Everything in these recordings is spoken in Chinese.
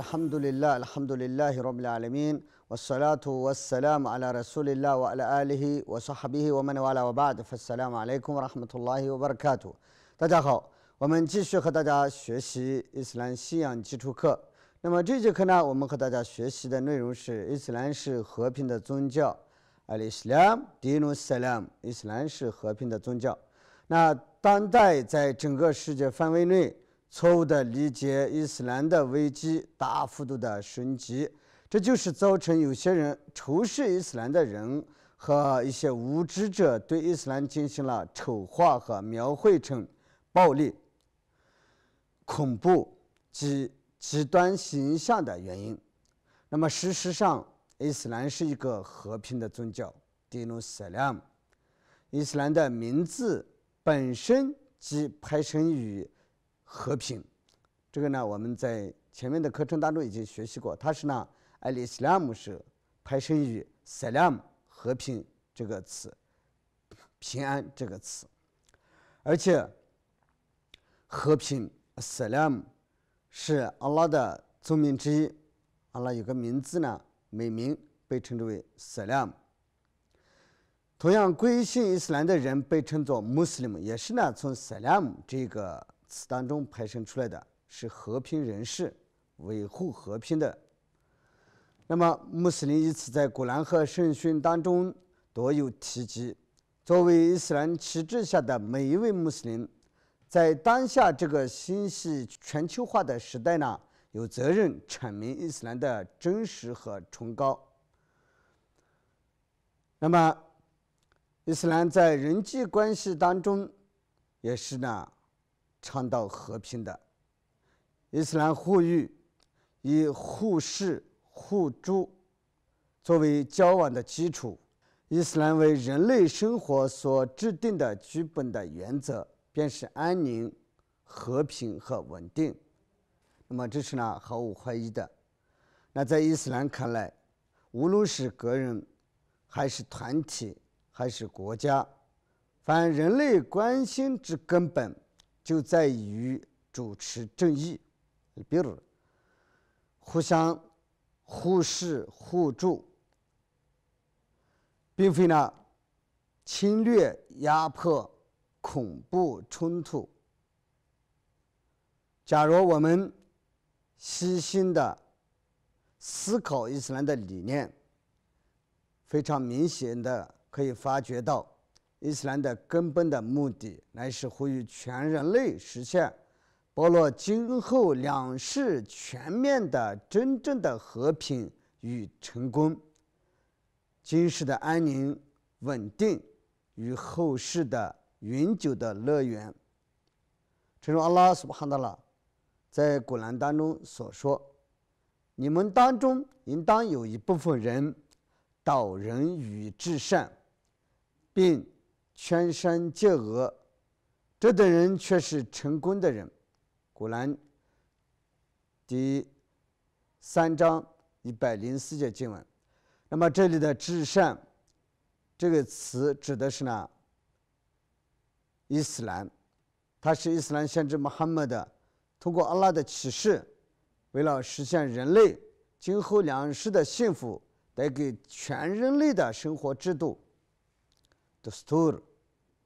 الحمد لله الحمد لله رب العالمين والصلاة والسلام على رسول الله وعلى آله وصحبه ومن وله وبعد فالسلام عليكم ورحمة الله وبركاته。大家好，我们继续和大家学习伊斯兰信仰基础课。那么这节课呢，我们和大家学习的内容是伊斯兰是和平的宗教。السلام ديال السلام 伊斯兰是和平的宗教。那当代在整个世界范围内。错误的理解，伊斯兰的危机大幅度的升级，这就是造成有些人仇视伊斯兰的人和一些无知者对伊斯兰进行了丑化和描绘成暴力、恐怖及极端形象的原因。那么，事实上，伊斯兰是一个和平的宗教。迪诺斯色伊斯兰的名字本身即排成语。和平，这个呢，我们在前面的课程当中已经学习过。它是呢，艾利斯拉姆是派生于 s a l a m 和平这个词，平安这个词。而且，和平 s a l a m 是阿拉的尊名之一。阿拉有个名字呢，美名，被称之为 s a l a m 同样，于信伊斯兰的人被称作穆斯林，也是呢，从 s a l a m 这个。此当中排成出来的是和平人士，维护和平的。那么穆斯林一此在古兰和圣训当中多有提及。作为伊斯兰旗帜下的每一位穆斯林，在当下这个信息全球化的时代呢，有责任阐明伊斯兰的真实和崇高。那么，伊斯兰在人际关系当中也是呢。倡导和平的伊斯兰呼吁以互视互助作为交往的基础。伊斯兰为人类生活所制定的基本的原则，便是安宁、和平和稳定。那么，这是呢毫无怀疑的。那在伊斯兰看来，无论是个人，还是团体，还是国家，凡人类关心之根本。就在于主持正义，比如，互相互视互助，并非呢侵略压迫恐怖冲突。假如我们细心的思考伊斯兰的理念，非常明显的可以发觉到。伊斯兰的根本的目的，乃是呼吁全人类实现包罗今后两世全面的真正的和平与成功，今世的安宁、稳定与后世的永久的乐园。正如阿拉苏罕达拉在古兰当中所说：“你们当中应当有一部分人导人与至善，并。”圈山借额，这等人却是成功的人。古兰第三章一百零四节经文。那么这里的“至善”这个词指的是呢？伊斯兰，它是伊斯兰先知穆罕默德通过阿拉的启示，为了实现人类今后两世的幸福，带给全人类的生活制度。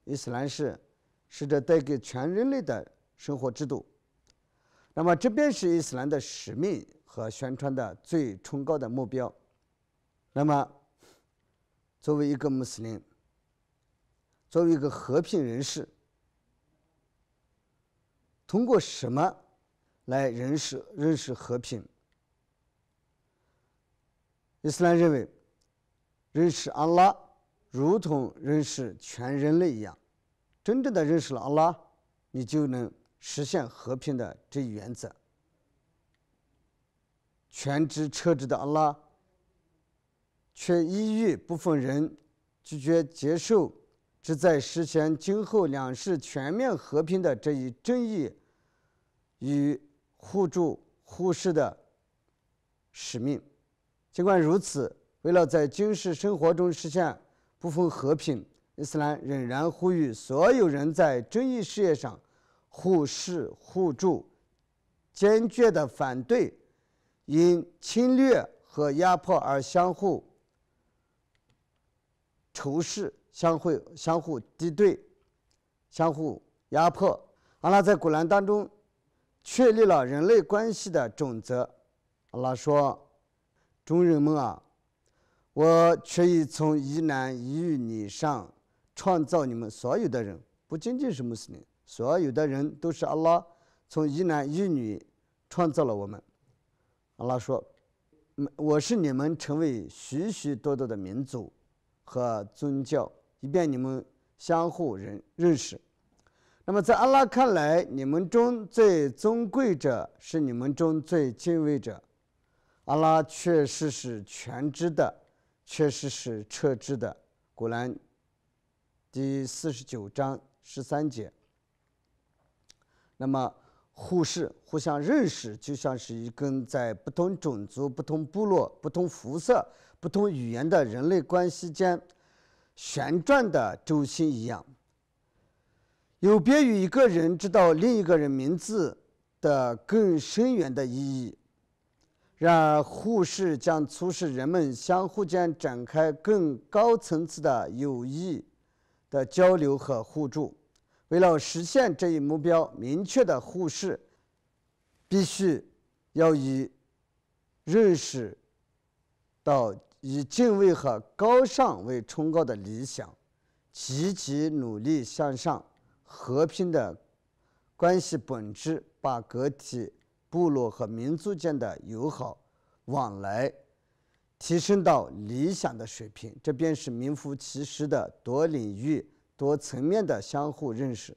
伊斯兰是试着带给全人类的生活制度，那么这便是伊斯兰的使命和宣传的最崇高的目标。那么，作为一个穆斯林，作为一个和平人士，通过什么来认识认识和平？伊斯兰认为，认识安拉。如同认识全人类一样，真正的认识了阿拉，你就能实现和平的这一原则。全知彻知的阿拉，却抑郁部分人拒绝接受旨在实现今后两世全面和平的这一正义与互助互视的使命。尽管如此，为了在今世生活中实现。不分和平，伊斯兰仍然呼吁所有人在正义事业上互视互助，坚决的反对因侵略和压迫而相互仇视、相互相互敌对、相互压迫。阿拉在古兰当中确立了人类关系的准则。阿拉说：“中人们啊！”我确已从一男一女上创造你们所有的人，不仅仅是穆斯林，所有的人都是阿拉从一男一女创造了我们。阿拉说：“我是你们成为许许多多的民族和宗教，以便你们相互认认识。”那么，在阿拉看来，你们中最尊贵者是你们中最敬畏者。阿拉确实是全知的。确实是撤职的。《古兰》第四十九章十三节。那么，互视、互相认识，就像是一根在不同种族、不同部落、不同肤色、不同语言的人类关系间旋转的轴心一样，有别于一个人知道另一个人名字的更深远的意义。然而，互市将促使人们相互间展开更高层次的友谊的交流和互助。为了实现这一目标，明确的互市必须要以认识到以敬畏和高尚为崇高的理想，积极努力向上。和平的关系本质，把个体。部落和民族间的友好往来提升到理想的水平，这便是名副其实的多领域、多层面的相互认识。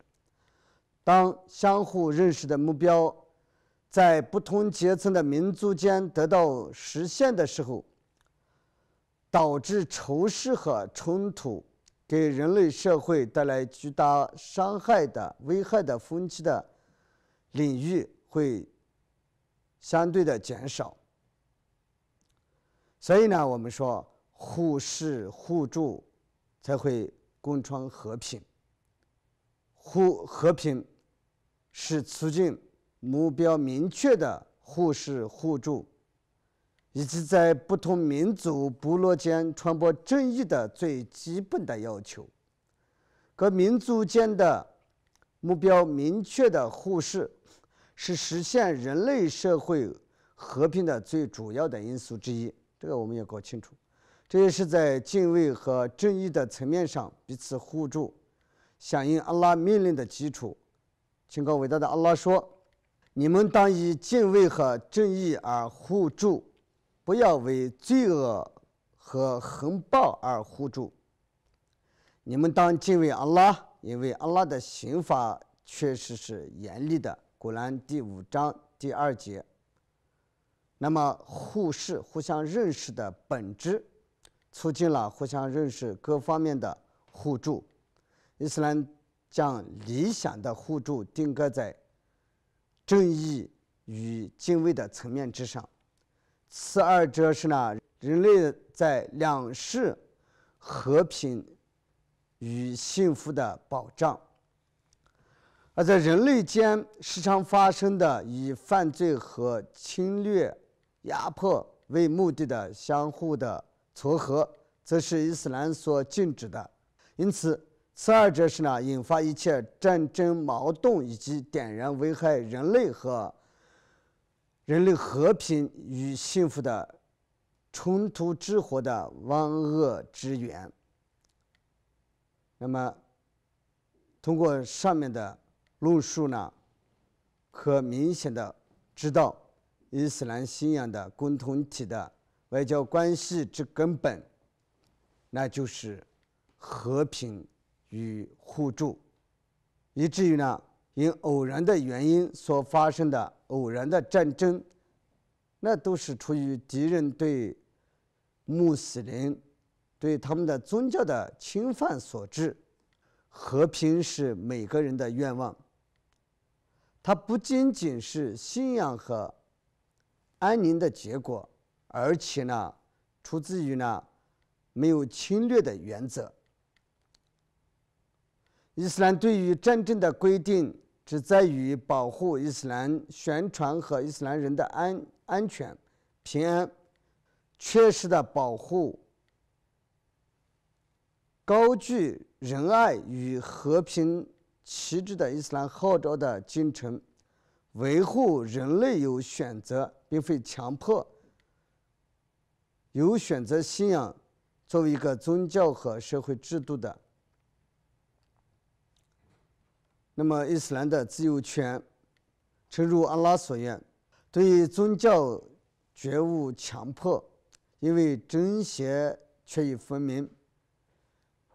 当相互认识的目标在不同阶层的民族间得到实现的时候，导致仇视和冲突，给人类社会带来巨大伤害的危害的风气的领域会。相对的减少，所以呢，我们说互是互助才会共创和平。互和平是促进目标明确的互是互助，以及在不同民族部落间传播正义的最基本的要求。各民族间的目标明确的互视是实现人类社会和平的最主要的因素之一，这个我们要搞清楚。这也是在敬畏和正义的层面上彼此互助、响应阿拉命令的基础。请告伟大的阿拉说：“你们当以敬畏和正义而互助，不要为罪恶和横暴而互助。你们当敬畏阿拉，因为阿拉的刑法确实是严厉的。”古兰第五章第二节。那么，互视、互相认识的本质，促进了互相认识各方面的互助。伊斯兰将理想的互助定格在正义与敬畏的层面之上，此二者是呢人类在两世和平与幸福的保障。而在人类间时常发生的以犯罪和侵略、压迫为目的的相互的撮合，则是伊斯兰所禁止的。因此，此二者是呢引发一切战争、矛盾以及点燃危害人类和人类和平与幸福的冲突之火的万恶之源。那么，通过上面的。论述呢，可明显的知道伊斯兰信仰的共同体的外交关系之根本，那就是和平与互助，以至于呢因偶然的原因所发生的偶然的战争，那都是出于敌人对穆斯林对他们的宗教的侵犯所致。和平是每个人的愿望。它不仅仅是信仰和安宁的结果，而且呢，出自于呢，没有侵略的原则。伊斯兰对于战争的规定，只在于保护伊斯兰、宣传和伊斯兰人的安安全、平安、缺失的保护、高举仁爱与和平。旗帜的伊斯兰号召的精神，维护人类有选择，并非强迫。有选择信仰作为一个宗教和社会制度的，那么伊斯兰的自由权，诚如阿拉所愿，对于宗教绝无强迫，因为真邪却已分明。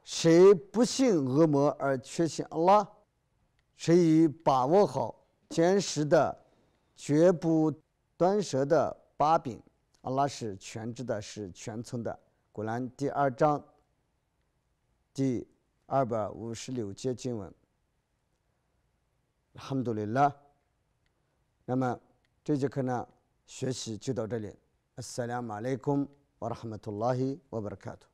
谁不信恶魔而确信阿拉？谁以把握好坚实的、绝不断舍的把柄阿拉是全知的，是全存的。果然，第二章第二百五十六节经文。哈姆杜拉。那么这节课呢，学习就到这里。السلام عليكم ورحمة الله وبركاته。